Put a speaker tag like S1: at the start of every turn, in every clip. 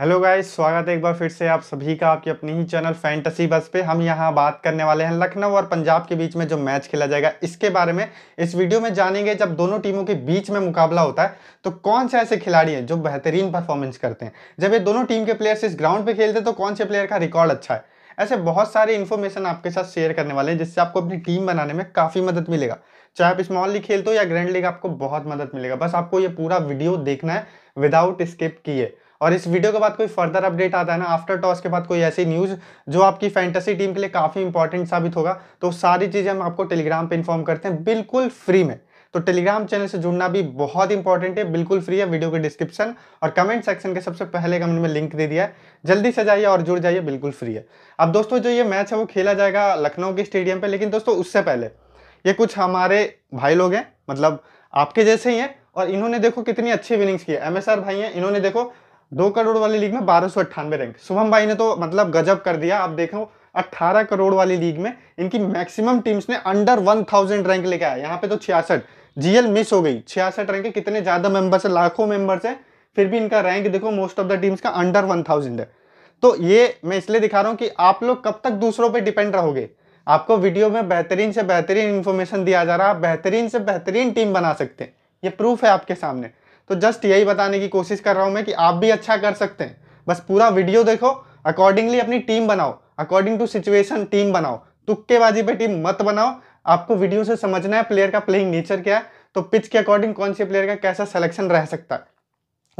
S1: hello guys स्वागत है एक बार फिर से आप सभी का आपके अपनी ही चैनल फैंटेसी बस पे हम यहाँ बात करने वाले हैं लखनऊ और पंजाब के बीच में जो मैच खेला जाएगा इसके बारे में इस वीडियो में जानेंगे जब दोनों टीमों के बीच में मुकाबला होता है तो कौन से ऐसे खिलाड़ी हैं जो बेहतरीन परफॉर्मेंस करते हैं जब ये दोनों टीम के प्लेयर्स इस ग्राउंड पर खेलते हैं तो कौन से प्लेयर का रिकॉर्ड अच्छा है ऐसे बहुत सारे इन्फॉर्मेशन आपके साथ शेयर करने वाले हैं जिससे आपको अपनी टीम बनाने में काफ़ी मदद मिलेगा चाहे आप स्मॉल लीग खेलते हो या ग्रैंड लीग आपको बहुत मदद मिलेगा बस आपको ये पूरा वीडियो देखना है विदाउट स्किप किए और इस वीडियो के बाद कोई फर्दर अपडेट आता है ना आफ्टर टॉस के बाद कोई ऐसी न्यूज़ जो आपकी फैंटेसी टीम के लिए काफ़ी इंपॉर्टेंट साबित होगा तो सारी चीज़ें हम आपको टेलीग्राम पर इन्फॉर्म करते हैं बिल्कुल फ्री में तो टेलीग्राम चैनल से जुड़ना भी बहुत इंपॉर्टेंट है बिल्कुल फ्री है वीडियो के डिस्क्रिप्शन और कमेंट सेक्शन के सबसे पहले कमेंट में लिंक दे दिया है जल्दी से जाइए और जुड़ जाइए बिल्कुल फ्री है अब दोस्तों जो ये मैच है वो खेला जाएगा लखनऊ के स्टेडियम पर लेकिन दोस्तों उससे पहले ये कुछ हमारे भाई लोग हैं मतलब आपके जैसे ही हैं और इन्होंने देखो कितनी अच्छी विनिंग्स की है एम भाई हैं इन्होंने देखो दो करोड़ वाली लीग में बारह सौ अट्ठानवे रैंक शुभम भाई ने तो मतलब गजब कर दिया आप देखो 18 करोड़ वाली लीग में इनकी मैक्सिमम टीम्स ने अंडर 1000 रैंक लेके आया यहाँ पे तो छियासठ जीएल मिस हो गई छियासठ रैंक है कितने ज़्यादा मेंबर्स हैं लाखों मेंबर्स हैं फिर भी इनका रैंक देखो मोस्ट ऑफ द टीम्स का अंडर 1000 है तो ये मैं इसलिए दिखा रहा हूँ कि आप लोग कब तक दूसरों पर डिपेंड रहोगे आपको वीडियो में बेहतरीन से बेहतरीन इन्फॉर्मेशन दिया जा रहा है बेहतरीन से बेहतरीन टीम बना सकते हैं ये प्रूफ है आपके सामने तो जस्ट यही बताने की कोशिश कर रहा हूँ मैं कि आप भी अच्छा कर सकते हैं बस पूरा वीडियो देखो अकॉर्डिंगली अपनी टीम बनाओ अकॉर्डिंग टू सिचुएशन टीम बनाओ तुक्केबाजी पे टीम मत बनाओ आपको वीडियो से समझना है प्लेयर का प्लेइंग नेचर क्या है तो पिच के अकॉर्डिंग कौन से प्लेयर का कैसा सिलेक्शन रह सकता है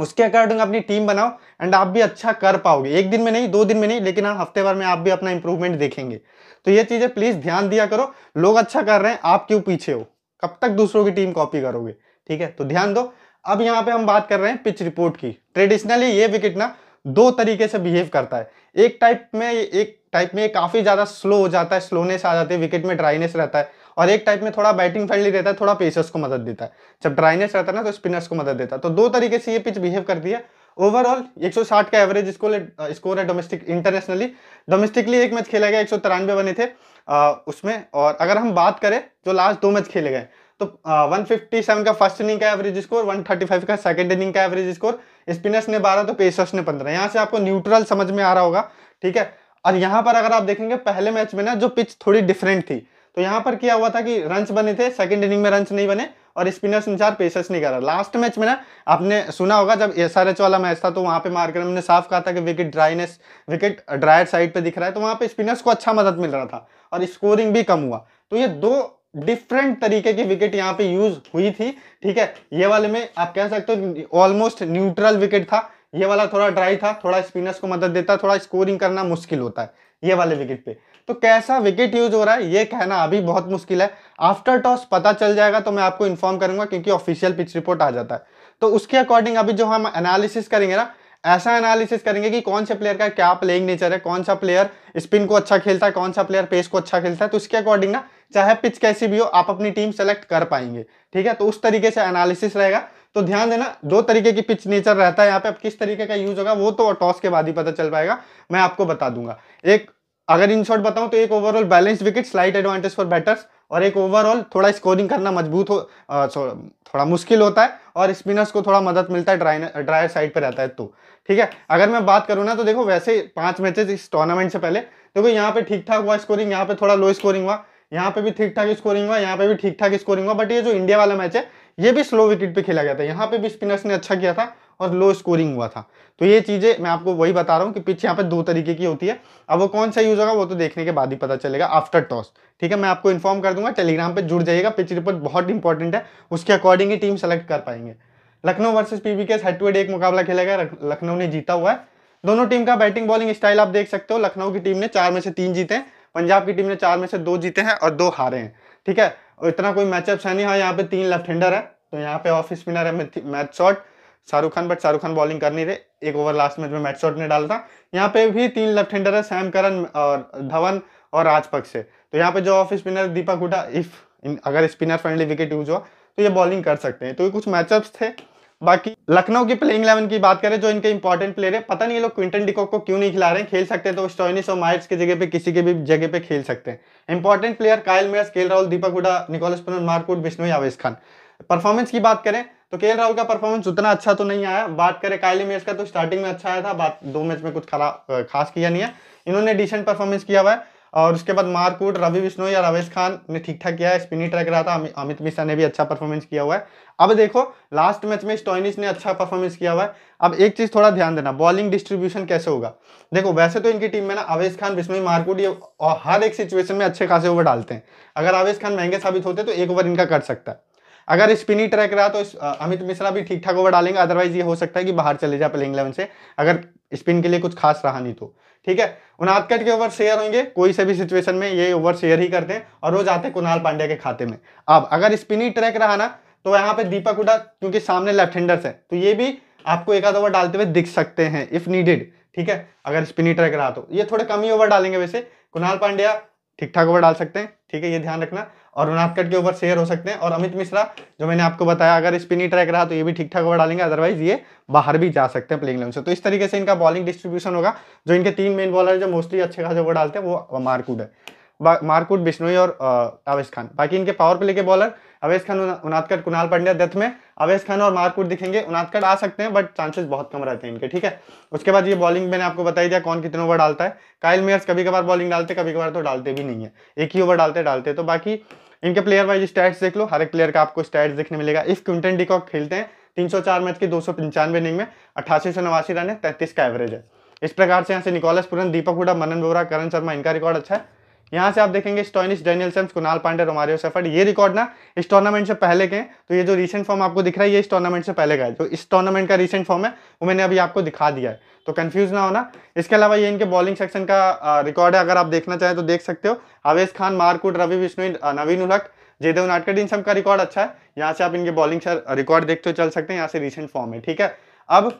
S1: उसके अकॉर्डिंग अपनी टीम बनाओ एंड आप भी अच्छा कर पाओगे एक दिन में नहीं दो दिन में नहीं लेकिन हाँ हफ्ते भर में आप भी अपना इंप्रूवमेंट देखेंगे तो ये चीज़ें प्लीज़ ध्यान दिया करो लोग अच्छा कर रहे हैं आप क्यों पीछे हो कब तक दूसरों की टीम कॉपी करोगे ठीक है तो ध्यान दो अब यहाँ पे हम बात कर रहे हैं पिच रिपोर्ट की ट्रेडिशनली ये विकेट ना दो तरीके से बिहेव करता है एक टाइप में एक टाइप में काफ़ी ज़्यादा स्लो हो जाता है स्लोनेस आ जाती है विकेट में ड्राइनेस रहता है और एक टाइप में थोड़ा बैटिंग फ्रेंडली रहता है थोड़ा पेसर्स को मदद देता है जब ड्राइनेस रहता है ना तो स्पिनर्स को मदद देता है तो दो तरीके से ये पिच बिहेव करती है ओवरऑल 160 का एवरेज स्कोर स्कोर है डोमेस्टिक इंटरनेशनली डोमेस्टिकली एक मैच खेला गया एक बने थे आ, उसमें और अगर हम बात करें जो लास्ट दो मैच खेले गए तो वन फिफ्टी सेवन का फर्स्ट इनिंग का average score one thirty five का सेकंड इनिंग का एवरेज स्कोर स्पिनर्स ने बारह तो पेसर्स ने पंद्रह यहाँ से आपको न्यूट्रल समझ में आ रहा होगा ठीक है और यहाँ पर अगर आप देखेंगे पहले मैच में ना जो पिच थोड़ी डिफरेंट थी तो यहाँ पर क्या हुआ था कि रन बने थे सेकंड इनिंग में रन नहीं बने और स्पिनर्स ने चार पेसर्स नहीं करा लास्ट मैच में ना आपने सुना होगा जब एस वाला मैच था तो वहाँ पे मार्करम ने साफ कहा था कि wicket dryness wicket dryer side पे दिख रहा है तो वहाँ पे स्पिनर्स को अच्छा मदद मिल रहा था और स्कोरिंग भी कम हुआ तो ये दो डिफरेंट तरीके की विकेट यहाँ पे यूज हुई थी ठीक है ये वाले में आप कह सकते हो ऑलमोस्ट न्यूट्रल विकेट था ये वाला थोड़ा ड्राई था थोड़ा स्पिनर्स को मदद देता थोड़ा स्कोरिंग करना मुश्किल होता है ये वाले विकेट पे तो कैसा विकेट यूज हो रहा है ये कहना अभी बहुत मुश्किल है आफ्टर टॉस पता चल जाएगा तो मैं आपको इन्फॉर्म करूंगा क्योंकि ऑफिशियल पिच रिपोर्ट आ जाता है तो उसके अकॉर्डिंग अभी जो हम एनालिसिस करेंगे ना ऐसा एनालिसिस करेंगे कि कौन से प्लेयर का क्या प्लेइंग नेचर है कौन सा प्लेयर स्पिन को अच्छा खेलता है कौन सा प्लेयर पेस को अच्छा खेलता है तो उसके अकॉर्डिंग ना चाहे पिच कैसी भी हो आप अपनी टीम सेलेक्ट कर पाएंगे ठीक है तो उस तरीके से एनालिसिस रहेगा तो ध्यान देना दो तरीके की पिच नेचर रहता है यहाँ पे अब किस तरीके का यूज होगा वो तो टॉस के बाद ही पता चल पाएगा मैं आपको बता दूंगा एक अगर इन शॉर्ट बताऊं तो एक overall balance wicket slight advantage for batters और एक ओवरऑल थोड़ा स्कोरिंग करना मजबूत हो थोड़ा मुश्किल होता है और स्पिनर्स को थोड़ा मदद मिलता है ड्राइन ड्रायर साइड पर रहता है तो ठीक है अगर मैं बात करूँ ना तो देखो वैसे पांच मैचेस इस टूर्नामेंट से पहले देखो यहाँ पे ठीक ठाक हुआ स्कोरिंग यहाँ पे थोड़ा लो स्कोरिंग हुआ यहाँ पे भी ठीक ठाक स्कोरिंग हुआ यहाँ पे भी ठीक ठाक स्कोरिंग हुआ बट ये जो इंडिया वाला मैच है ये भी स्लो विकेट पे खेला गया था यहाँ पे भी स्पिनर्स ने अच्छा किया था और लो स्कोरिंग हुआ था तो ये चीज़ें मैं आपको वही बता रहा हूँ कि पिच यहाँ पे दो तरीके की होती है अब वो कौन सा यूज़ होगा वो तो देखने के बाद ही पता चलेगा आफ्टर टॉस ठीक है मैं आपको इन्फॉर्म कर दूंगा टेलीग्राम पर जुड़ जाइएगा पिच रिपोर्ट बहुत इंपॉर्टेंट है उसके अकॉर्डिंग ही टीम सेलेक्ट कर पाएंगे Lucknow versus V K head एक मुकाबला खेला गया लखनऊ ने जीता हुआ है दोनों टीम का बैटिंग बॉलिंग स्टाइल आप देख सकते हो लखनऊ की टीम ने चार में से तीन जीते हैं पंजाब की टीम ने चार में से दो जीते हैं और दो हारे हैं ठीक है और इतना कोई मैचअप है नहीं हाँ यहाँ पे तीन लेफ्ट हैंडर है तो यहाँ पे ऑफ स्पिनर है match Short Shahrukh Khan but Shahrukh Khan bowling कर नहीं रहे एक ओवर लास्ट मैच में मैच शॉट ने डाला था यहाँ पे भी तीन लेफ्ट हैंडर है सैम करन और धवन और राजपक्ष से तो यहाँ पे जो off spinner Deepak Hooda if अगर स्पिनर फ्रेंडली विकेट यूज हुआ तो ये बॉलिंग कर सकते हैं तो ये कुछ मैचअप्स थे बाकी लखनऊ की प्लेइंग इलेवन की बात करें जो इनके इंपॉर्टेंट प्लेयर है पता नहीं ये लोग क्विंटन डिकॉक को क्यों नहीं खिला रहे हैं खेल सकते हैं तो स्टोनिस और मायर्स की जगह पे किसी के भी जगह पे खेल सकते हैं इंपॉर्टेंट प्लेयर कायल मेयर्स केल राहुल दीपक हुडा निकोलस पुनर मारकूट विष्णु यावेश खान परफॉर्मेंस की बात करें तो के राहुल का परफॉर्मेंस उतना अच्छा तो नहीं आया बात करें कायली मेयर्स का तो स्टार्टिंग में अच्छा आया था बात दो मैच में कुछ खराब खास किया नहीं है इन्होंने डिसेंट परफॉर्मेंस किया हुआ है और उसके बाद मारकूट रवि विष्णु या रवेश खान ने ठीक ठाक किया है स्पिनी ट्रैक रहा था अमित मिश्रा ने भी अच्छा परफॉर्मेंस किया हुआ है अब देखो लास्ट मैच में स्टोइनिस ने अच्छा परफॉर्मेंस किया हुआ है अब एक चीज़ थोड़ा ध्यान देना बॉलिंग डिस्ट्रीब्यूशन कैसे होगा देखो वैसे तो इनकी टीम में ना आवेश खान विष्णु मारकूट ये हर एक सिचुएशन में अच्छे खासे ओवर डालते हैं अगर आवेश खान महंगे साबित होते तो एक ओवर इनका कर सकता है अगर स्पिनी ट्रैक रहा तो अमित मिश्रा भी ठीक ठाक ओवर डालेंगे अदरवाइज ये हो सकता है कि बाहर चले जाए प्लेइंग इलेवन से अगर स्पिन के लिए कुछ खास रहा नहीं तो ठीक है उनहत्तर के ओवर शेयर होंगे कोई से भी सिचुएशन में ये ओवर शेयर ही करते हैं और रोज आते कुणाल पांड्या के खाते में अब अगर स्पिनी ट्रैक रहा ना तो यहाँ पे दीपक हुडा क्योंकि सामने लेफ्ट हैंडर्स है तो ये भी आपको एक आध ओवर डालते हुए दिख सकते हैं इफ नीडेड ठीक है अगर स्पिनी ट्रैक रहा तो ये थोड़े कम ही ओवर डालेंगे वैसे कुणाल पांड्या ठीक ठाक ओवर डाल सकते हैं ठीक है ये ध्यान रखना और रुनाथकट के ऊपर शेयर हो सकते हैं और अमित मिश्रा जो मैंने आपको बताया अगर स्पिनी ट्रैक रहा तो ये भी ठीक ठाक ओवर डालेंगे अदरवाइज ये बाहर भी जा सकते हैं प्लेइंग लाइन से तो इस तरीके से इनका बॉलिंग डिस्ट्रीब्यूशन होगा जो इनके तीन मेन बॉलर जो मोस्टली अच्छे खास ओवर डालते हैं वो मारकूड है मारकूट बिश्नोई और अवेश खान बाकी इनके पावर प्ले के bowler Avesh Khan Unadkat Krunal Pandya death में अवेश खान और मारकूट दिखेंगे उनाथकट आ सकते हैं बट चांसेस बहुत कम रहते हैं इनके ठीक है उसके बाद ये बॉलिंग मैंने आपको बताई दिया कौन कितने ओवर डालता है कायल मेयर्स कभी कभार बॉलिंग डालते कभी कभार तो डालते भी नहीं है एक ही ओवर डालते डालते तो बाकी इनके प्लेयर वाइज स्टैट्स देख लो हर एक प्लेयर का आपको स्टैट्स देखने मिलेगा इफ क्विंटन डिकॉक खेलते हैं 304 मैच के दो सौ पंचानवे इनिंग में अठासी सौ नवासी रन है तैंतीस का एवरेज है इस प्रकार से यहाँ से निकोलस पुरन दीपक हुडा मनन बोरा करण शर्मा इनका रिकॉर्ड अच्छा है यहाँ से आप देखेंगे Daniel Sams Kunal Pandey Romario Shepherd ये रिकॉर्ड ना इस टूर्नामेंट से पहले के तो ये जो रिसेंट फॉर्म आपको दिख रहा है ये इस टूर्नामेंट से पहले का है जो तो इस टूर्नामेंट का रिसेंट फॉर्म है वो मैंने अभी आपको दिखा दिया है तो कन्फ्यूज ना होना इसके अलावा ये इनके बॉलिंग सेक्शन का रिकॉर्ड है अगर आप देखना चाहें तो देख सकते हो आवेश खान मारकूट रवि विष्णु नवीन उलक जयदेव नाटकर इन सब का रिकॉर्ड अच्छा है यहाँ से आप इनके बॉलिंग रिकॉर्ड देखते हो चल सकते हैं यहाँ से रिसेंट फॉर्म है ठीक है अब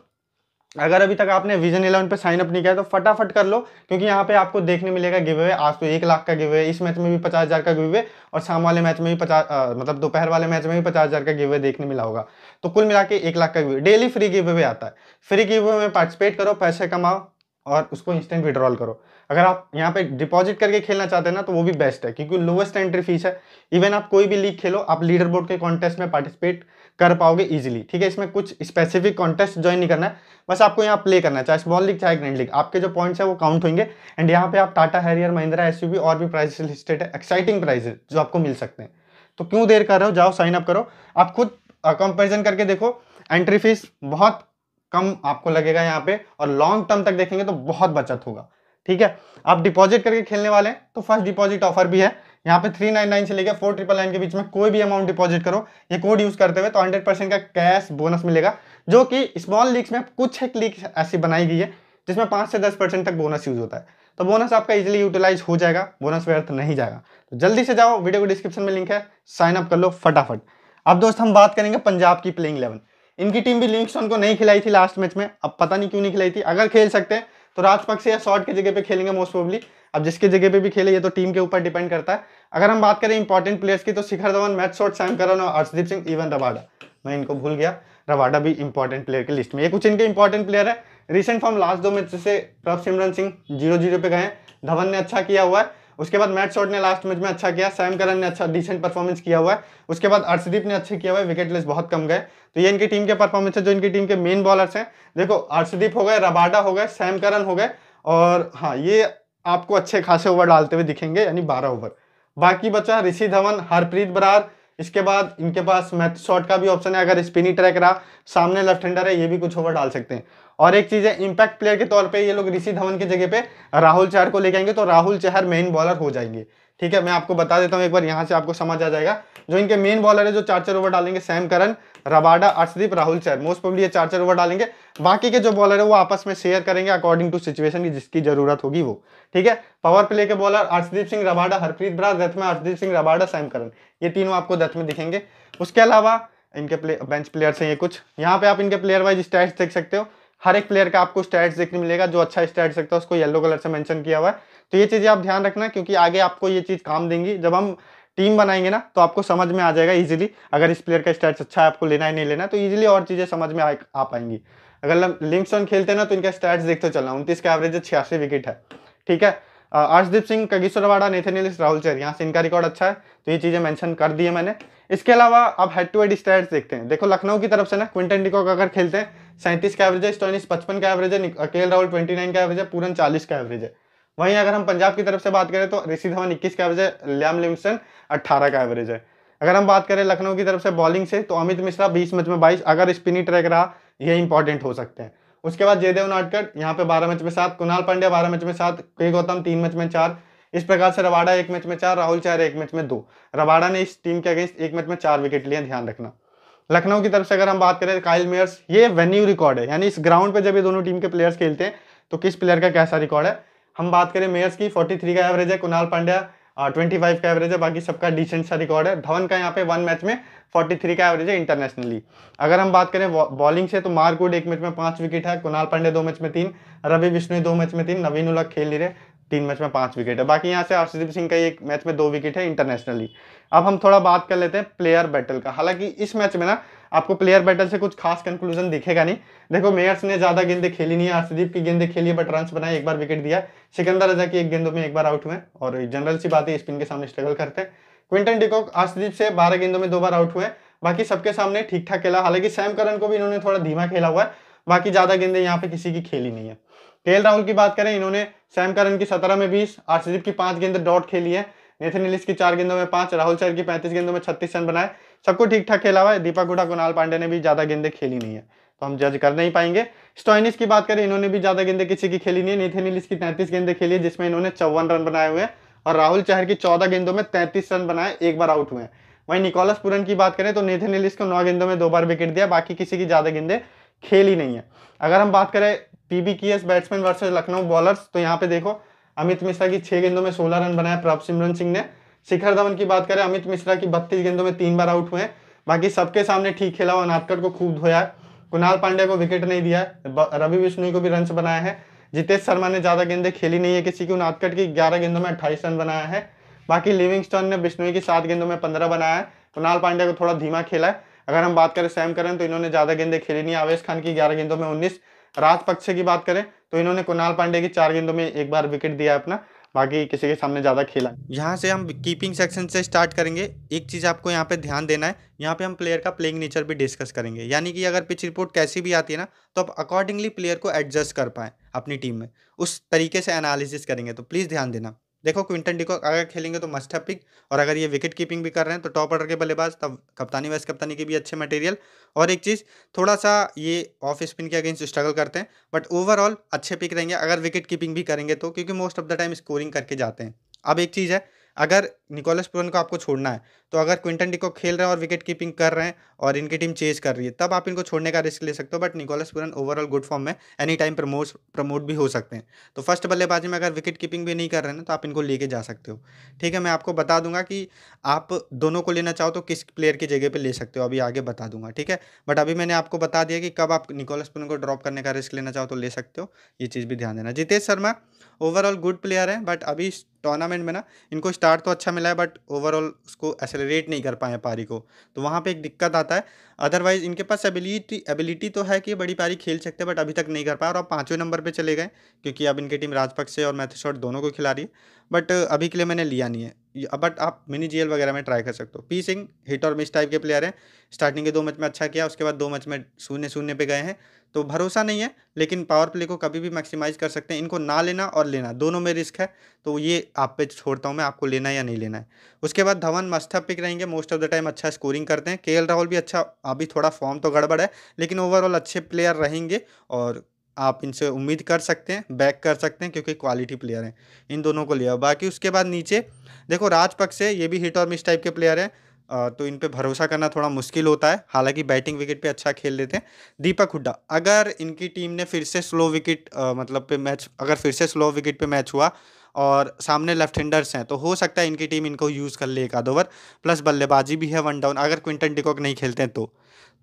S1: अगर अभी तक आपने विजन इलेवन पे साइन अप नहीं किया तो फटाफट कर लो क्योंकि यहाँ पे आपको देखने मिलेगा गिव अवे आज तो एक लाख का गिव अवे इस मैच में भी पचास हज़ार का गिव अवे और शाम वाले मैच में भी पचास मतलब दोपहर वाले मैच में भी पचास हज़ार का गिव अवे देखने मिला होगा तो कुल मिला के एक लाख का give daily free give away आता है फ्री गिव अवे में पार्टिसिपेट करो पैसे कमाओ और उसको इंस्टेंट विड्रॉल करो अगर आप यहाँ पे डिपॉजिट करके खेलना चाहते हैं ना तो वो भी बेस्ट है क्योंकि लोवेस्ट एंट्री फीस है इवन आप कोई भी लीग खेलो आप लीडर बोर्ड के कॉन्टेस्ट में पार्टिसिपेट कर पाओगे इजीली ठीक है इसमें कुछ स्पेसिफिक कॉन्टेस्ट ज्वाइन नहीं करना है बस आपको यहाँ प्ले करना है चाहे स्मॉल लीग चाहे ग्रैंड लीग आपके जो पॉइंट्स है वो काउंट होंगे एंड यहाँ पे आप टाटा हैरियर महिंद्रा एस और भी प्राइज लिस्टेड है एक्साइटिंग प्राइजेस जो आपको मिल सकते हैं तो क्यों देर कर रहे हो जाओ साइन अप करो आप खुद कंपेरिजन करके देखो एंट्री फीस बहुत कम आपको लगेगा यहाँ पे और लॉन्ग टर्म तक देखेंगे तो बहुत बचत होगा ठीक है आप डिपॉजिट करके खेलने वाले हैं तो फर्स्ट डिपॉजिट ऑफर भी है यहाँ पे थ्री नाइन नाइन से लेकर फोर ट्रिपल नाइन के बीच में कोई भी अमाउंट डिपॉजिट करो ये कोड यूज करते हुए तो हंड्रेड परसेंट का कैश बोनस मिलेगा जो कि स्मॉल लीक्स में कुछ एक लीक ऐसी बनाई गई है जिसमें पाँच से दस परसेंट तक बोनस यूज होता है तो बोनस आपका इजिली यूटिलाइज हो जाएगा बोनस व्यर्थ नहीं जाएगा तो जल्दी से जाओ वीडियो को डिस्क्रिप्शन में लिंक है साइन अप कर लो फटाफट अब दोस्त हम बात करेंगे पंजाब की प्लेइंग इलेवन इनकी टीम भी लिंक को नहीं खिलाई थी लास्ट मैच में अब पता नहीं क्यों नहीं खिलाई थी अगर खेल सकते हैं तो राजपक्ष या शॉर्ट की जगह पे खेलेंगे मोस्ट प्रोबली अब जिसकी जगह पे भी खेले ये तो टीम के ऊपर डिपेंड करता है अगर हम बात करें इंपॉर्टेंट प्लेयर्स की तो Shikhar Dhawan match Short Sam Curran और अर्षदीप सिंह इवन रवाडा मैं इनको भूल गया रवाडा भी इंपॉर्टेंट प्लेयर की लिस्ट में ये कुछ इनके इंपॉर्टेंट प्लेयर है रिसेंट फॉर्म लास्ट दो मैच से प्रभ सिमरन सिंह जीरो जीरो पे गए धवन ने अच्छा किया हुआ है उसके बाद मैट शॉट ने लास्ट मैच में अच्छा किया सैम करन ने अच्छा डिसेंट परफॉर्मेंस किया हुआ है उसके बाद अर्षदीप ने अच्छा किया हुआ है विकेट बहुत कम गए तो ये इनकी टीम के परफॉर्मेंस है जो इनकी टीम के मेन बॉलर्स हैं देखो अर्षदीप हो गए रबाडा हो गए सैम करन हो गए और हाँ ये आपको अच्छे खासे ओवर डालते हुए दिखेंगे यानी बारह ओवर बाकी बचा ऋषि धवन हरप्रीत बरार इसके बाद इनके पास मैथ शॉट का भी ऑप्शन है अगर स्पिनी ट्रैक रहा सामने लेफ्ट हैंडर है ये भी कुछ ओवर डाल सकते हैं और एक चीज़ है इंपैक्ट प्लेयर के तौर पे ये लोग ऋषि धवन की जगह पे राहुल चहर को लेके आएंगे तो राहुल चहर मेन बॉलर हो जाएंगे ठीक है मैं आपको बता देता हूँ एक बार यहाँ से आपको समझ आ जाएगा जो इनके मेन बॉलर है जो चार चार ओवर डालेंगे Sam Curran Rabada Arshdeep Rahul Chahar most probably ये चार चार ओवर डालेंगे बाकी के जो बॉलर है वो आपस में शेयर करेंगे अकॉर्डिंग टू सिचुएशन की जिसकी जरूरत होगी वो ठीक है पावर प्ले के bowler Arshdeep Singh Rabada Harpreet Brar death में Arshdeep Singh Rabada Sam Curran ये तीनों आपको डेथ में दिखेंगे उसके अलावा इनके प्ले बेंच प्लेयर्स हैं ये कुछ यहाँ पे आप इनके प्लेयर वाइज स्टैट्स देख सकते हो हर एक प्लेयर का आपको स्टैट्स देखने मिलेगा जो अच्छा स्टैट्स सकता है उसको येलो कलर से मैंशन किया हुआ है तो ये चीज़ें आप ध्यान रखना क्योंकि आगे आपको ये चीज़ काम देंगी जब हम टीम बनाएंगे ना तो आपको समझ में आ जाएगा इजीली अगर इस प्लेयर का स्टैट्स अच्छा है आपको लेना है नहीं लेना तो इजीली और चीज़ें समझ में आ, पाएंगी अगर लिंक्सन खेलते हैं ना तो इनका स्टैट्स देखते चलना उनतीस का एवरेज छियासी विकेट है ठीक है अर्शदीप सिंह कगिसरवाड़ा राहुल चैर यहाँ से इनका रिकॉर्ड अच्छा है तो ये चीज़ें मैंशन कर दी है मैंने इसके अलावा आप हेड टू हेड स्टैट्स देखते हैं देखो लखनऊ की तरफ से ना क्विंटन डिकॉक अगर खेलते हैं सैंतीस का एवरेज है स्टोनिस पचपन का एवरेज है अकेल राहुल ट्वेंटी नाइन का एवरेज है पूरन चालीस का एवरेज है वहीं अगर हम पंजाब की तरफ से बात करें तो ऋषि धवन इक्कीस का एवरेज है लियाम लिमसन अट्ठारह का एवरेज है अगर हम बात करें लखनऊ की तरफ से बॉलिंग से तो अमित मिश्रा बीस मैच में बाईस अगर स्पिनी ट्रैक रहा ये इंपॉर्टेंट हो सकते हैं उसके बाद जयदेव नाटकर यहाँ पे बारह मैच में सात कुणाल पांड्या बारह मैच में सात के गौतम तीन मैच में चार इस प्रकार से रवाड़ा एक मैच में चार राहुल चार एक मैच में दो रवाड़ा ने इस टीम के अगेंस्ट एक मैच में चार विकेट लिए ध्यान रखना लखनऊ की तरफ से अगर हम बात करें काइल मेयर्स ये वेन्यू रिकॉर्ड है यानी इस ग्राउंड पे जब ये दोनों टीम के प्लेयर्स खेलते हैं तो किस प्लेयर का कैसा रिकॉर्ड है हम बात करें मेयर्स की 43 का एवरेज है कुणाल पांड्या 25 का एवरेज है बाकी सबका डिसेंट सा रिकॉर्ड है धवन का यहाँ पे वन मैच में 43 का एवरेज है इंटरनेशनली अगर हम बात करें बॉलिंग से तो मार्कवुड एक मैच में पांच विकेट है कुणाल पांडे दो मैच में तीन रवि विष्णु दो मैच में तीन नवीन उलक खेल रहे तीन मैच में पांच विकेट है बाकी यहाँ से हर्षदीप सिंह का एक मैच में दो विकेट है इंटरनेशनली अब हम थोड़ा बात कर लेते हैं प्लेयर बैटल का हालांकि इस मैच में ना आपको प्लेयर बैटल से कुछ खास कंक्लूजन दिखेगा नहीं देखो मेयर्स ने ज्यादा गेंदे खेली नहीं है हर्षदीप की गेंदे खेली है बट रन बनाए एक बार विकेट दिया सिकंदर रजा की एक गेंदों में एक बार आउट हुए और जनरल सी बात है स्पिन के सामने स्ट्रगल करते हैं क्विंटन डिकॉक आशदीप से बारह गेंदों में दो बार आउट हुए बाकी सबके सामने ठीक ठाक खेला हालांकि सैम करन को भी इन्होंने थोड़ा धीमा खेला हुआ है बाकी ज्यादा गेंदे यहाँ पे किसी की खेली नहीं है के राहुल की बात करें इन्होंने सैम करन की सत्रह में बीस आशदीप की पांच गेंद डॉट खेली है नेथन एलिस की चार गेंदों में पांच राहुल सर की पैंतीस गेंदों में छत्तीस रन बनाए सबको ठीक ठाक खेला हुआ है दीपक गुडा कुणाल पांडे ने भी ज्यादा गेंदे खेली नहीं है तो हम जज कर नहीं पाएंगे स्टॉइनिस की बात करें इन्होंने भी ज्यादा गेंदे किसी की खेली नहीं है नेथन एलिस की तैंतीस गेंदे खेली है जिसमें इन्होंने चौवन रन बनाए हुए हैं और राहुल चहर की चौदह गेंदों में तैंतीस रन बनाए एक बार आउट हुए वहीं निकोलस पुरन की बात करें तो नेथन एलिस को नौ गेंदों में दो बार विकेट दिया बाकी किसी की ज्यादा गेंदे खेल ही नहीं है अगर हम बात करें PB K S batsman versus Lucknow bowlers तो यहाँ पे देखो अमित मिश्रा की छह गेंदों में सोलह रन बनाए प्रभ सिमरन सिंह ने शिखर धवन की बात करें अमित मिश्रा की बत्तीस गेंदों में तीन बार आउट हुए बाकी सबके सामने ठीक खेला हुआ नाथकट को खूब धोया है कुणाल पांडे को विकेट नहीं दिया है रवि विष्णु को भी रन बनाया है जितेश शर्मा ने ज़्यादा गेंदे खेली नहीं है किसी की उनादकट की ग्यारह गेंदों में अट्ठाईस रन बनाया है बाकी लिविंगस्टोन ने बिश्नोई की सात गेंदों में पंद्रह बनाया है कुणाल पांड्या को थोड़ा धीमा खेला है अगर हम बात करें सैम करें तो इन्होंने ज़्यादा गेंदे खेली नहीं आवेश खान की ग्यारह गेंदों में उन्नीस राजपक्षे की बात करें तो इन्होंने कुणाल पांडे की चार गेंदों में एक बार विकेट दिया अपना बाकी किसी के सामने ज़्यादा खेला यहाँ से हम कीपिंग सेक्शन से स्टार्ट करेंगे एक चीज़ आपको यहाँ पे ध्यान देना है यहाँ पे हम प्लेयर का प्लेइंग नेचर भी डिस्कस करेंगे यानी कि अगर पिच रिपोर्ट कैसी भी आती है ना तो आप अकॉर्डिंगली प्लेयर को एडजस्ट कर पाएँ अपनी टीम में उस तरीके से एनालिसिस करेंगे तो प्लीज़ ध्यान देना देखो क्विंटन डिकॉक अगर खेलेंगे तो मस्ट है पिक और अगर ये विकेट कीपिंग भी कर रहे हैं तो टॉप ऑर्डर के बल्लेबाज तब कप्तानी वाइस कप्तानी के भी अच्छे मटेरियल और एक चीज़ थोड़ा सा ये ऑफ स्पिन के अगेंस्ट स्ट्रगल करते हैं बट ओवरऑल अच्छे पिक रहेंगे अगर विकेट कीपिंग भी करेंगे तो क्योंकि most of the time scoring करके जाते हैं अब एक चीज़ है अगर निकोलस पुरन को आपको छोड़ना है तो अगर क्विंटन डिको खेल रहे हैं और विकेट कीपिंग कर रहे हैं और इनकी टीम चेज कर रही है तब आप इनको छोड़ने का रिस्क ले सकते हो but Nicholas Pooran overall good form में एनी टाइम प्रमोट प्रमोट भी हो सकते हैं तो फर्स्ट बल्लेबाजी में अगर विकेट कीपिंग भी नहीं कर रहे हैं तो आप इनको लेके जा सकते हो ठीक है मैं आपको बता दूंगा कि आप दोनों को लेना चाहो तो किस प्लेयर की जगह पर ले सकते हो अभी आगे बता दूंगा ठीक है बट अभी मैंने आपको बता दिया कि कब आप निकोलस पुरन को ड्रॉप करने का रिस्क लेना चाहो तो ले सकते हो ये चीज़ भी ध्यान देना Jitesh Sharma overall good player है बट अभी टूर्नामेंट में ना इनको स्टार्ट तो अच्छा मिला है बट ओवरऑल उसको एसेलरेट नहीं कर पाए पारी को तो वहाँ पे एक दिक्कत आता है अदरवाइज इनके पास एबिलिटी एबिलिटी तो है कि बड़ी पारी खेल सकते हैं बट अभी तक नहीं कर पाए और अब पाँचवें नंबर पर चले गए क्योंकि अब इनकी टीम राजपक्ष और मैथशॉट दोनों को खिला रही है बट अभी के लिए मैंने लिया नहीं है बट आप मिनी जीएल वगैरह में ट्राई कर सकते हो पी सिंह हिट और मिस टाइप के प्लेयर हैं स्टार्टिंग के दो मैच में अच्छा किया उसके बाद दो मैच में शून्य शून्य पे गए हैं तो भरोसा नहीं है लेकिन पावर प्ले को कभी भी मैक्सिमाइज कर सकते हैं इनको ना लेना और लेना दोनों में रिस्क है तो ये आप पे छोड़ता हूँ मैं आपको लेना या नहीं लेना है उसके बाद धवन मस्था पिक रहेंगे मोस्ट ऑफ द टाइम अच्छा स्कोरिंग करते हैं के राहुल भी अच्छा अभी थोड़ा फॉर्म तो गड़बड़ है लेकिन ओवरऑल अच्छे प्लेयर रहेंगे और आप इनसे उम्मीद कर सकते हैं बैक कर सकते हैं क्योंकि क्वालिटी प्लेयर हैं इन दोनों को लिया बाकी उसके बाद नीचे देखो राजपक्ष ये भी हिट और मिस टाइप के प्लेयर हैं तो इन पे भरोसा करना थोड़ा मुश्किल होता है हालांकि बैटिंग विकेट पे अच्छा खेल लेते हैं दीपक हुड्डा अगर इनकी टीम ने फिर से स्लो विकेट मतलब पे मैच अगर फिर से स्लो विकेट पे मैच हुआ और सामने लेफ्ट हैंडर्स हैं तो हो सकता है इनकी टीम इनको यूज़ कर ले एक आध ओवर प्लस बल्लेबाजी भी है वन डाउन अगर क्विंटन डिकॉक नहीं खेलते हैं तो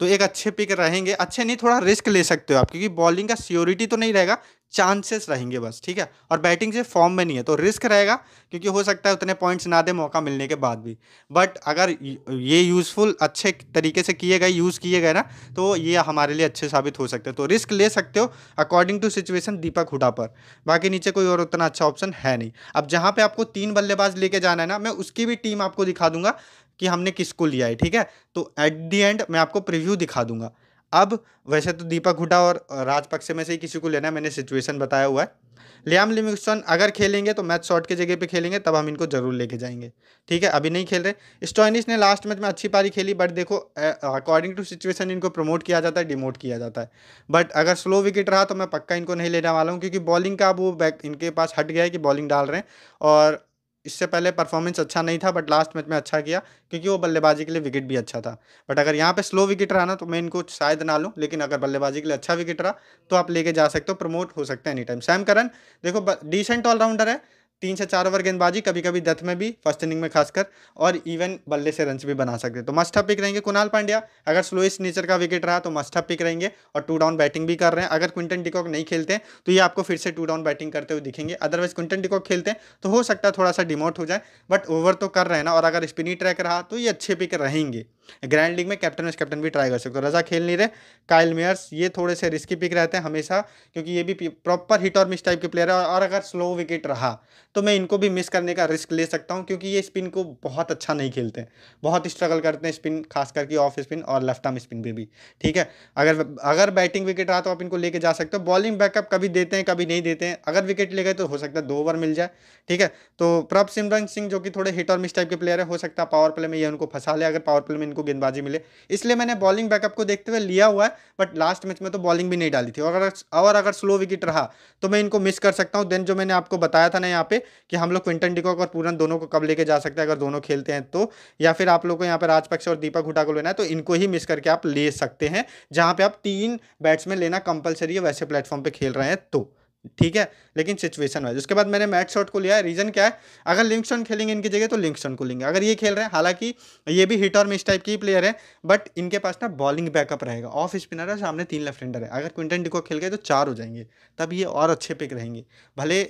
S1: तो एक अच्छे पिक रहेंगे अच्छे नहीं थोड़ा रिस्क ले सकते हो आप क्योंकि बॉलिंग का सियोरिटी तो नहीं रहेगा चांसेस रहेंगे बस ठीक है और बैटिंग से फॉर्म में नहीं है तो रिस्क रहेगा क्योंकि हो सकता है उतने पॉइंट्स ना दे मौका मिलने के बाद भी बट अगर ये यूज़फुल अच्छे तरीके से किए गए यूज़ किए गए ना तो ये हमारे लिए अच्छे साबित हो सकते हैं तो रिस्क ले सकते हो according to situation Deepak Hooda पर बाकी नीचे कोई और उतना अच्छा ऑप्शन है नहीं अब जहाँ पर आपको तीन बल्लेबाज लेके जाना है ना मैं उसकी भी टीम आपको दिखा दूंगा कि हमने किसको लिया है ठीक है तो एट दी एंड मैं आपको प्रिव्यू दिखा दूंगा अब वैसे तो दीपक हुडा और राजपक्षे में से ही किसी को लेना है मैंने सिचुएशन बताया हुआ है लियाम लिमिक्सन अगर खेलेंगे तो मैच शॉट की जगह पे खेलेंगे तब हम इनको जरूर लेके जाएंगे ठीक है अभी नहीं खेल रहे स्टॉइनिस ने लास्ट मैच में अच्छी पारी खेली बट देखो अकॉर्डिंग टू सिचुएशन इनको प्रमोट किया जाता है डिमोट किया जाता है बट अगर स्लो विकेट रहा तो मैं पक्का इनको नहीं लेने वाला हूँ क्योंकि बॉलिंग का अब वो बैक इनके पास हट गया है कि बॉलिंग डाल रहे हैं और इससे पहले परफॉर्मेंस अच्छा नहीं था बट लास्ट मैच में अच्छा किया क्योंकि वो बल्लेबाजी के लिए विकेट भी अच्छा था बट अगर यहाँ पे स्लो विकेट रहा ना तो मैं इनको शायद ना लूँ लेकिन अगर बल्लेबाजी के लिए अच्छा विकेट रहा तो आप लेके जा सकते हो प्रमोट हो सकते हैं एनी टाइम सैम करन देखो डिसेंट ऑलराउंडर है तीन से चार ओवर गेंदबाजी कभी कभी डेथ में भी फर्स्ट इनिंग में खासकर और इवन बल्ले से रन भी बना सकते तो मस्ट पिक रहेंगे कुणाल पांड्या अगर स्लोएस्ट नेचर का विकेट रहा तो मस्ट पिक रहेंगे और टू डाउन बैटिंग भी कर रहे हैं अगर क्विंटन डिकॉक नहीं खेलते तो ये आपको फिर से टू डाउन बैटिंग करते हुए दिखेंगे अदरवाइज क्विंटन डिकॉक खेलते हैं तो हो सकता है थोड़ा सा डिमोट हो जाए बट ओवर तो कर रहे हैं ना और अगर स्पिनी ट्रैक रहा तो ये अच्छे पिक रहेंगे ग्रैंड लीग में कैप्टन वाइस कैप्टन भी ट्राई कर सकते हो रजा खेल नहीं रहे काइल मेयर्स ये थोड़े से रिस्की पिक रहते हैं हमेशा क्योंकि ये भी प्रॉपर हिट और मिस टाइप के प्लेयर है और अगर स्लो विकेट रहा तो मैं इनको भी मिस करने का रिस्क ले सकता हूँ क्योंकि ये स्पिन को बहुत अच्छा नहीं खेलते हैं बहुत स्ट्रगल करते हैं स्पिन खास करके ऑफ स्पिन और लेफ्ट आर्म स्पिन भी ठीक है अगर अगर बैटिंग विकेट रहा तो आप इनको लेके जा सकते हो बॉलिंग बैकअप कभी देते हैं कभी नहीं देते हैं अगर विकेट ले गए तो हो सकता है दो ओवर मिल जाए ठीक है तो प्रभ सिमरन सिंह जो कि थोड़े हिट और मिस टाइप के प्लेयर है हो सकता है पावर प्ले में ये उनको फंसा ले अगर पावर प्ले में उनको गेंदबाजी मिले इसलिए मैंने बॉलिंग बैकअप को देखते हुए लिया हुआ है बट लास्ट मैच में तो बॉलिंग भी नहीं डाली थी और अगर और अगर स्लो विकेट रहा तो मैं इनको मिस कर सकता हूँ देन जो मैंने आपको बताया था ना यहाँ पे कि हम लोग क्विंटन डिकॉक और पूरन दोनों को कब लेके जा सकते हैं अगर दोनों खेलते हैं तो या फिर आप लोग को यहाँ पर राजपक्ष और दीपक हुडा को लेना है तो इनको ही मिस करके आप ले सकते हैं जहाँ पर आप तीन बैट्समैन लेना कंपलसरी है वैसे प्लेटफॉर्म पर खेल रहे हैं तो ठीक है लेकिन सिचुएशन वाइज उसके बाद मैंने मैट शॉट को लिया है रीजन क्या है अगर लिंक लिंकस्टन खेलेंगे इनकी जगह तो लिंक लिंकस्टन को लेंगे अगर ये खेल रहे हैं हालांकि ये भी हिट और मिस टाइप की प्लेयर है बट इनके पास ना बॉलिंग बैकअप रहेगा ऑफ स्पिनर है सामने तीन लेफ्ट हैंडर है अगर क्विंटन डिको खेल गए तो चार हो जाएंगे तब ये और अच्छे पिक रहेंगे भले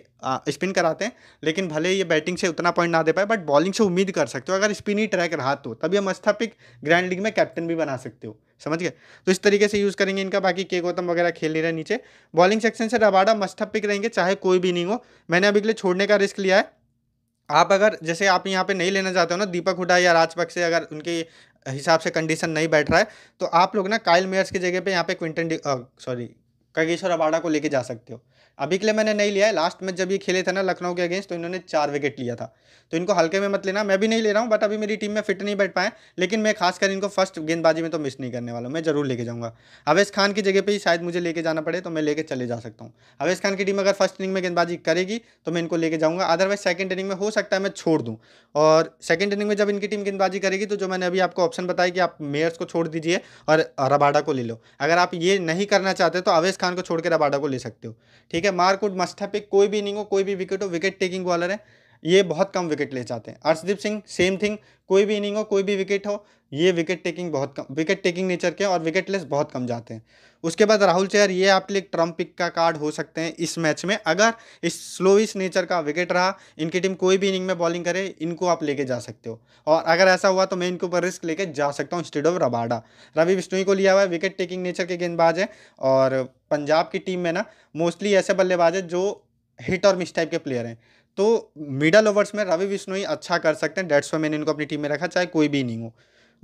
S1: स्पिन कराते हैं लेकिन भले ये बैटिंग से उतना पॉइंट ना दे पाए बट बॉलिंग से उम्मीद कर सकते हो अगर स्पिन ही ट्रैक रहा तो तब ये मस्था पिक ग्रैंड लीग में कैप्टन भी बना सकते हो समझ गए तो इस तरीके से यूज़ करेंगे इनका बाकी के गौतम वगैरह खेल नहीं रहे नीचे बॉलिंग सेक्शन से रबाडा मस्टअप पिक रहेंगे चाहे कोई भी नहीं हो मैंने अभी के लिए छोड़ने का रिस्क लिया है आप अगर जैसे आप यहाँ पे नहीं लेना चाहते हो ना दीपक हुडा या राजपक से अगर उनके हिसाब से कंडीशन नहीं बैठ रहा है तो आप लोग ना काइल मेयर्स की जगह पे यहाँ पे क्विंटन सॉरी कगेश्वर अबाड़ा को लेके जा सकते हो अभी के लिए मैंने नहीं लिया है लास्ट मैच जब ये खेले थे ना लखनऊ के अगेंस्ट तो इन्होंने चार विकेट लिया था तो इनको हल्के में मत लेना मैं भी नहीं ले रहा हूँ बट अभी मेरी टीम में फिट नहीं बैठ पाए लेकिन मैं खासकर इनको फर्स्ट गेंदबाजी में तो मिस नहीं करने वाला मैं जरूर लेके जाऊँगा अवेश खान की जगह पर ही शायद मुझे लेके जाना पड़े तो मैं लेके चले जा सकता हूँ अवेश खान की टीम अगर फर्स्ट इनिंग में गेंदबाजी करेगी तो मैं इनको लेके जाऊँगा अदरवाइज सेकंड इनिंग में हो सकता है मैं छोड़ दूँ और सेकंड इनिंग में जब इनकी टीम गेंदबाजी करेगी तो जो मैंने अभी आपको ऑप्शन बताया कि आप मेयर्स को छोड़ दीजिए और रबाडा को ले लो अगर आप ये नहीं करना चाहते तो अवेश खान को छोड़ के रबाडा को ले सकते हो ठीक ठीक है मार्कवुड मस्टापिक कोई भी इनिंग हो कोई भी विकेट हो विकेट टेकिंग बॉलर है ये बहुत कम विकेट ले जाते हैं अर्शदीप सिंह सेम थिंग कोई भी इनिंग हो कोई भी विकेट हो ये विकेट टेकिंग बहुत कम विकेट टेकिंग नेचर के और विकेट लेस बहुत कम जाते हैं उसके बाद राहुल चेयर ये आपके लिए ट्रम्प पिक का कार्ड हो सकते हैं इस मैच में अगर इस स्लोइस नेचर का विकेट रहा इनकी टीम कोई भी इनिंग में बॉलिंग करे इनको आप लेके जा सकते हो और अगर ऐसा हुआ तो मैं इनके ऊपर रिस्क लेके जा सकता हूँ instead of Rabada Ravi Bishnoi को लिया हुआ है विकेट टेकिंग नेचर के गेंदबाज है और पंजाब की टीम में ना मोस्टली ऐसे बल्लेबाज है जो हिट और मिस टाइप के प्लेयर हैं तो मिडल ओवर्स में रवि बिश्नोई अच्छा कर सकते हैं डेट्स मैंने इनको अपनी टीम में रखा चाहे कोई भी इनिंग हो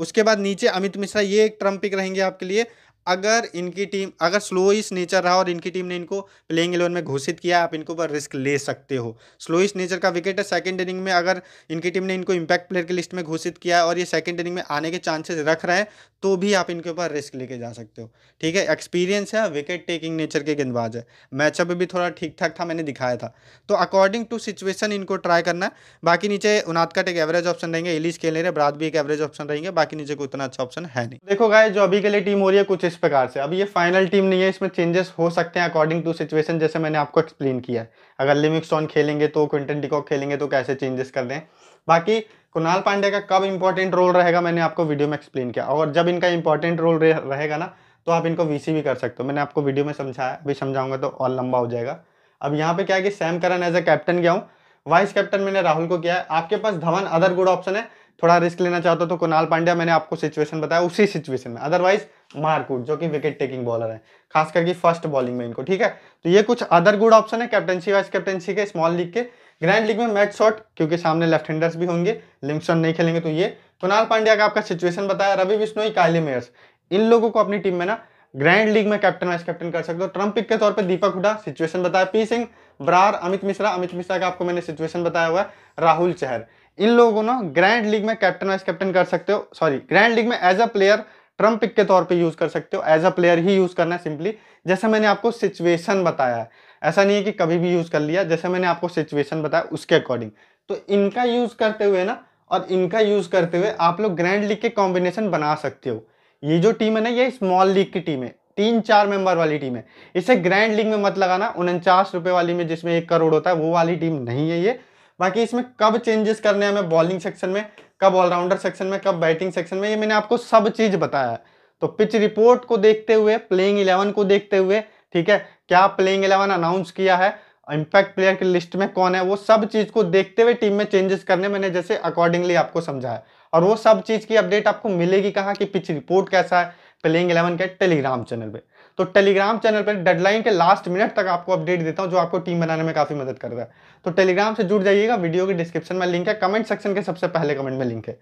S1: उसके बाद नीचे अमित मिश्रा ये एक ट्रम्पिक पिक रहेंगे आपके लिए अगर इनकी टीम अगर स्लोइस नेचर रहा और इनकी टीम ने इनको प्लेइंग एलेवन में घोषित किया आप इनको पर रिस्क ले सकते हो स्लोइस नेचर का विकेट है सेकेंड इनिंग में अगर इनकी टीम ने इनको इम्पैक्ट प्लेयर की लिस्ट में घोषित किया और ये सेकेंड इनिंग में आने के चांसेस रख रहे हैं तो भी आप इनके ऊपर रिस्क लेके जा सकते हो ठीक है एक्सपीरियंस है विकेट टेकिंग नेचर के गेंदबाज है मैचअप भी थोड़ा ठीक ठाक था मैंने दिखाया था तो अकॉर्डिंग टू सिचुएशन इनको ट्राई करना बाकी नीचे उनादकट एक एवरेज ऑप्शन रहेंगे इलिस खेल रहे ब्राद भी एक एवरेज ऑप्शन रहेंगे बाकी नीचे कोई उतना अच्छा ऑप्शन है नहीं देखो गाय जो अभी के लिए टीम हो रही है कुछ इस प्रकार से अब ये फाइनल टीम नहीं है इसमें चेंजेस हो सकते हैं अकॉर्डिंग टू सिचुएशन जैसे मैंने आपको एक्सप्लेन किया है अगर लिमिक्सॉन खेलेंगे तो क्विंटन डिकॉक खेलेंगे तो कैसे चेंजेस कर दें बाकी कुणाल पांडे का कब इंपॉर्टेंट रोल रहेगा मैंने आपको वीडियो में एक्सप्लेन किया और जब इनका इंपॉर्टेंट रोल रहेगा ना तो आप इनको वी भी कर सकते हो मैंने आपको वीडियो में समझाया अभी समझाऊंगा तो और लंबा हो जाएगा अब यहाँ पे क्या है कि Sam Curran as a captain गया हूँ वाइस कैप्टन मैंने राहुल को किया है आपके पास धवन अदर गुड ऑप्शन है थोड़ा रिस्क लेना चाहता तो कुणाल पांड्या मैंने आपको सिचुएशन बताया उसी सिचुएशन में अदरवाइज मारकूट जो कि विकेट टेकिंग बॉलर है खास करके फर्स्ट बॉलिंग में इनको ठीक है तो ये कुछ अदर गुड ऑप्शन है कैप्टनसी वाइस कैप्टनसी के स्मॉल लीग के ग्रैंड लीग में मैच शॉट क्योंकि सामने लेफ्ट हैंडर्स भी होंगे लिंगसन नहीं खेलेंगे तो ये कुणाल पांड्या का आपका सिचुएशन बताया रवि बिश्नोई काले मेयर्स इन लोगों को अपनी टीम में ना ग्रैंड लीग में कैप्टन वाइस कैप्टन कर सकते हो ट्रम्प पिक के तौर पर दीपक हुडा सिचुएशन बताया पी सिंह ब्रार अमित मिश्रा अमित मिश्रा का आपको मैंने सिचुएशन बताया हुआ है राहुल चहर इन लोगों ना ग्रैंड लीग में कैप्टन वाइस कैप्टन कर सकते हो सॉरी ग्रैंड लीग में as a player trump pick के तौर पे यूज कर सकते हो एज अ प्लेयर ही यूज करना है सिंपली जैसे मैंने आपको सिचुएशन बताया है ऐसा नहीं है कि कभी भी यूज कर लिया जैसे मैंने आपको सिचुएशन बताया उसके अकॉर्डिंग तो इनका यूज करते हुए ना और इनका यूज करते हुए आप लोग ग्रैंड लीग के कॉम्बिनेशन बना सकते हो ये जो टीम है ना ये स्मॉल लीग की टीम है तीन चार मेंबर वाली टीम है इसे ग्रैंड लीग में मत लगाना उनचास रुपये वाली में जिसमें एक करोड़ होता है वो वाली टीम नहीं है ये बाकी इसमें कब चेंजेस करने हैं हमें बॉलिंग सेक्शन में कब ऑलराउंडर सेक्शन में कब बैटिंग सेक्शन में ये मैंने आपको सब चीज़ बताया है तो पिच रिपोर्ट को देखते हुए प्लेइंग इलेवन को देखते हुए ठीक है क्या प्लेइंग इलेवन अनाउंस किया है इम्पैक्ट प्लेयर की लिस्ट में कौन है वो सब चीज़ को देखते हुए टीम में चेंजेस करने मैंने जैसे अकॉर्डिंगली आपको समझाया और वो सब चीज़ की अपडेट आपको मिलेगी कहाँ कि पिच रिपोर्ट कैसा है प्लेइंग इलेवन के टेलीग्राम चैनल पर तो टेलीग्राम चैनल पर डेडलाइन के लास्ट मिनट तक आपको अपडेट देता हूँ जो आपको टीम बनाने में काफ़ी मदद करता है तो टेलीग्राम से जुड़ जाइएगा वीडियो के डिस्क्रिप्शन में लिंक है कमेंट सेक्शन के सबसे पहले कमेंट में लिंक है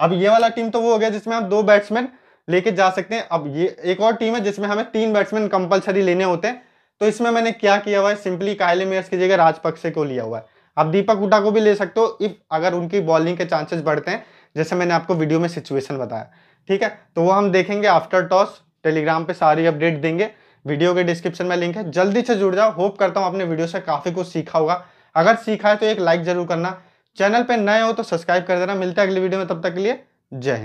S1: अब ये वाला टीम तो वो हो गया जिसमें आप दो बैट्समैन लेके जा सकते हैं अब ये एक और टीम है जिसमें हमें तीन बैट्समैन कंपलसरी लेने होते हैं तो इसमें मैंने क्या किया हुआ है सिंपली कायले मेयर्स की जगह राजपक्षे को लिया हुआ है आप दीपक हुडा को भी ले सकते हो इफ अगर उनकी बॉलिंग के चांसेस बढ़ते हैं जैसे मैंने आपको वीडियो में सिचुएशन बताया ठीक है तो वो हम देखेंगे आफ्टर टॉस टेलीग्राम पे सारी अपडेट देंगे वीडियो के डिस्क्रिप्शन में लिंक है जल्दी से जुड़ जाओ होप करता हूँ आपने वीडियो से काफ़ी कुछ सीखा होगा अगर सीखा है तो एक लाइक जरूर करना चैनल पर नए हो तो सब्सक्राइब कर देना मिलते हैं अगली वीडियो में तब तक के लिए जय हिंद